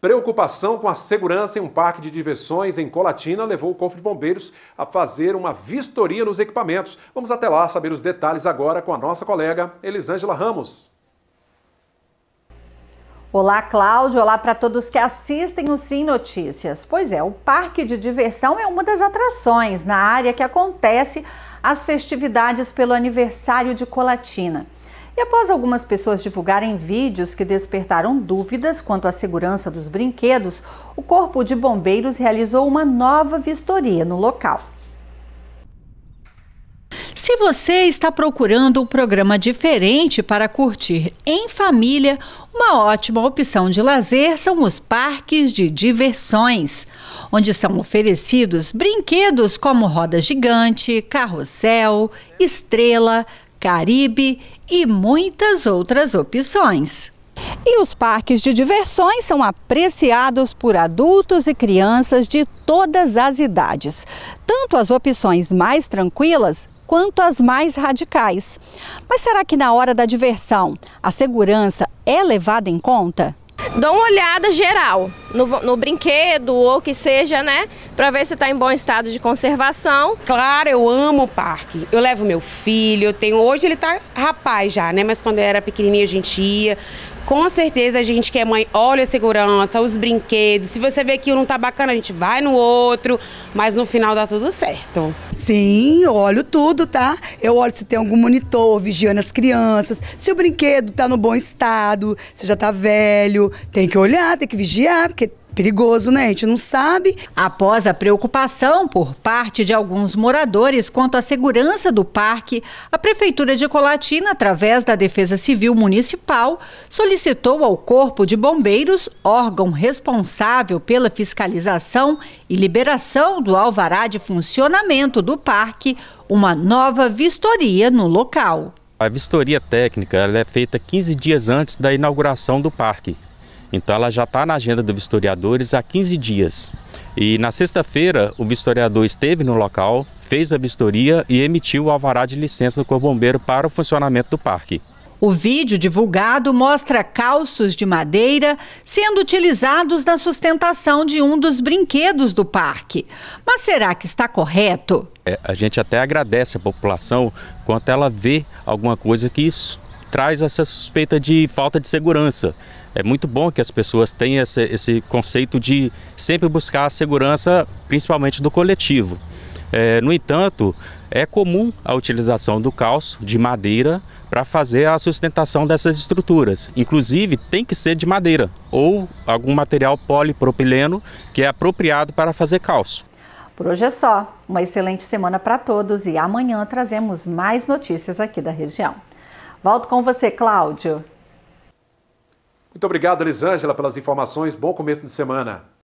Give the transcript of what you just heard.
Preocupação com a segurança em um parque de diversões em Colatina levou o Corpo de Bombeiros a fazer uma vistoria nos equipamentos. Vamos até lá saber os detalhes agora com a nossa colega Elisângela Ramos. Olá, Cláudio. Olá para todos que assistem o Sim Notícias. Pois é, o parque de diversão é uma das atrações na área que acontece as festividades pelo aniversário de Colatina. E após algumas pessoas divulgarem vídeos que despertaram dúvidas quanto à segurança dos brinquedos, o Corpo de Bombeiros realizou uma nova vistoria no local. Se você está procurando um programa diferente para curtir em família, uma ótima opção de lazer são os parques de diversões, onde são oferecidos brinquedos como roda gigante, carrossel, estrela, Caribe e muitas outras opções. E os parques de diversões são apreciados por adultos e crianças de todas as idades, tanto as opções mais tranquilas quanto as mais radicais. Mas será que na hora da diversão a segurança é levada em conta? Dou uma olhada geral, no, no brinquedo ou que seja, né? Para ver se está em bom estado de conservação. Claro, eu amo o parque. Eu levo meu filho, eu tenho. Hoje ele tá rapaz já, né? Mas quando ele era pequenininho a gente ia. Com certeza a gente que é mãe olha a segurança, os brinquedos. Se você vê que um não tá bacana, a gente vai no outro, mas no final dá tudo certo. Sim, eu olho tudo, tá? Eu olho se tem algum monitor vigiando as crianças, se o brinquedo tá no bom estado, se já tá velho, tem que olhar, tem que vigiar, porque perigoso, né? A gente não sabe. Após a preocupação por parte de alguns moradores quanto à segurança do parque, a Prefeitura de Colatina, através da Defesa Civil Municipal, solicitou ao Corpo de Bombeiros, órgão responsável pela fiscalização e liberação do alvará de funcionamento do parque, uma nova vistoria no local. A vistoria técnica é feita 15 dias antes da inauguração do parque. Então ela já está na agenda dos vistoriadores há 15 dias. E na sexta-feira o vistoriador esteve no local, fez a vistoria e emitiu o alvará de licença do Corpo Bombeiro para o funcionamento do parque. O vídeo divulgado mostra calços de madeira sendo utilizados na sustentação de um dos brinquedos do parque. Mas será que está correto? É, a gente até agradece a população quando ela vê alguma coisa que traz essa suspeita de falta de segurança é muito bom que as pessoas tenham esse, esse conceito de sempre buscar a segurança, principalmente do coletivo. É, no entanto, é comum a utilização do calço de madeira para fazer a sustentação dessas estruturas. Inclusive, tem que ser de madeira ou algum material polipropileno que é apropriado para fazer calço. Por hoje é só. Uma excelente semana para todos e amanhã trazemos mais notícias aqui da região. Volto com você, Cláudio. Muito obrigado, Elisângela, pelas informações. Bom começo de semana.